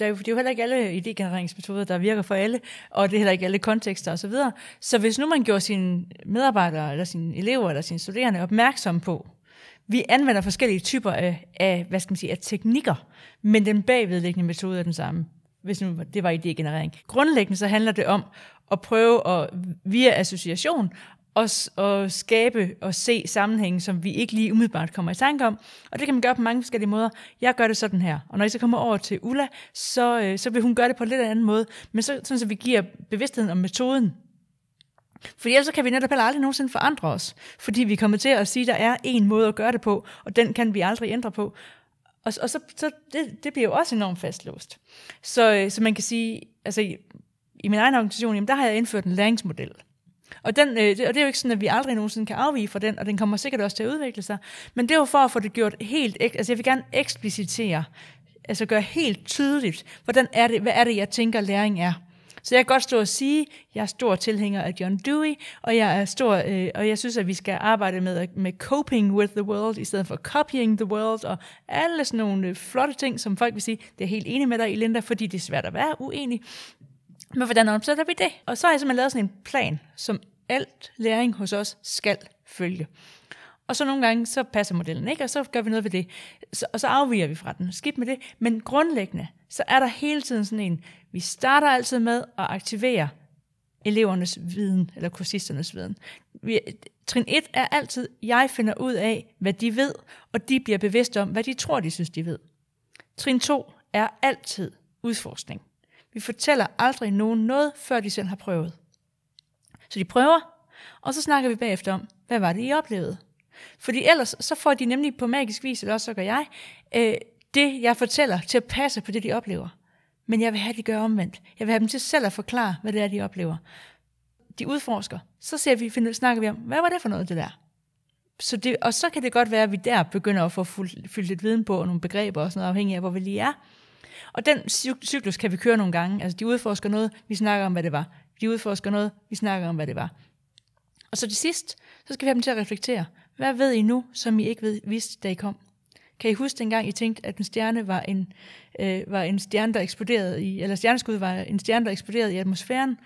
der er jo, det er jo heller ikke alle idégenereringsmetoder, der virker for alle, og det er heller ikke alle kontekster osv. Så, så hvis nu man gjorde sine medarbejdere, eller sine elever, eller sine studerende opmærksom på, vi anvender forskellige typer af, af, hvad skal man sige, af teknikker, men den bagvedliggende metode er den samme, hvis nu det var idégenerering. Grundlæggende så handler det om at prøve at, via association og, og skabe og se sammenhænge, som vi ikke lige umiddelbart kommer i tanke om. Og det kan man gøre på mange forskellige måder. Jeg gør det sådan her. Og når I så kommer over til Ulla, så, øh, så vil hun gøre det på en lidt anden måde. Men så, sådan, så vi giver bevidstheden om metoden. For ellers så kan vi netop heller aldrig nogensinde forandre os. Fordi vi kommer til at sige, at der er en måde at gøre det på, og den kan vi aldrig ændre på. Og, og så, så det, det bliver jo også enormt fastlåst. Så, øh, så man kan sige, altså i, i min egen organisation, jamen, der har jeg indført en læringsmodel – og, den, øh, det, og det er jo ikke sådan, at vi aldrig nogensinde kan afvige fra den, og den kommer sikkert også til at udvikle sig. Men det var for at få det gjort helt, altså jeg vil gerne eksplicitere, altså gøre helt tydeligt, hvordan er det, hvad er det, jeg tænker, læring er. Så jeg kan godt stå og sige, jeg er stor tilhænger af John Dewey, og jeg er stor, øh, og jeg synes, at vi skal arbejde med, med coping with the world, i stedet for copying the world, og alle sådan nogle øh, flotte ting, som folk vil sige, det er helt enig med dig, Linda, fordi det er svært at være uenig. Men hvordan omsætter vi det? Og så har jeg simpelthen lavet sådan en plan, som alt læring hos os skal følge. Og så nogle gange, så passer modellen ikke, og så gør vi noget ved det. Så, og så afviger vi fra den. Skib med det. Men grundlæggende, så er der hele tiden sådan en, vi starter altid med at aktivere elevernes viden, eller kursisternes viden. Vi, trin 1 er altid, jeg finder ud af, hvad de ved, og de bliver bevidste om, hvad de tror, de synes, de ved. Trin 2 er altid udforskning. Vi fortæller aldrig nogen noget, før de selv har prøvet. Så de prøver, og så snakker vi bagefter om, hvad var det, I oplevede? Fordi ellers så får de nemlig på magisk vis, eller også så gør jeg, øh, det jeg fortæller til at passe på det, de oplever. Men jeg vil have, at de gør omvendt. Jeg vil have dem til selv at forklare, hvad det er, de oplever. De udforsker. Så ser vi, finder, snakker vi om, hvad var det for noget, det der? Så det, og så kan det godt være, at vi der begynder at få fyldt lidt viden på, og nogle begreber og sådan noget, afhængig af, hvor vi lige er. Og den cyklus kan vi køre nogle gange. Altså, de udforsker noget, vi snakker om, hvad det var. De udforsker noget, vi snakker om, hvad det var. Og så til sidst, så skal vi have dem til at reflektere. Hvad ved I nu, som I ikke vidste, da I kom? Kan I huske dengang, I tænkte, at en stjerne var en, øh, var en stjerne, der eksploderede i, eller stjerneskud var en stjerne, der eksploderede i atmosfæren?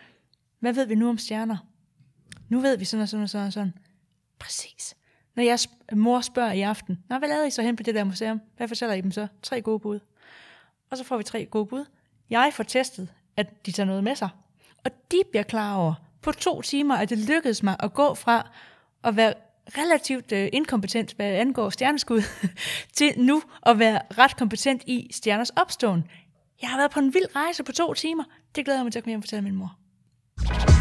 Hvad ved vi nu om stjerner? Nu ved vi sådan og sådan og sådan og sådan. Præcis. Når jeres mor spørger i aften, Nå, hvad lavede I så hen på det der museum? Hvad fortæller I dem så? Tre gode bud og så får vi tre gode bud. Jeg får testet, at de tager noget med sig. Og de bliver klar over på to timer, at det lykkedes mig at gå fra at være relativt øh, inkompetent, hvad angår stjerneskud, til nu at være ret kompetent i stjerners opståen. Jeg har været på en vild rejse på to timer. Det glæder jeg mig til at komme hjem og fortælle min mor.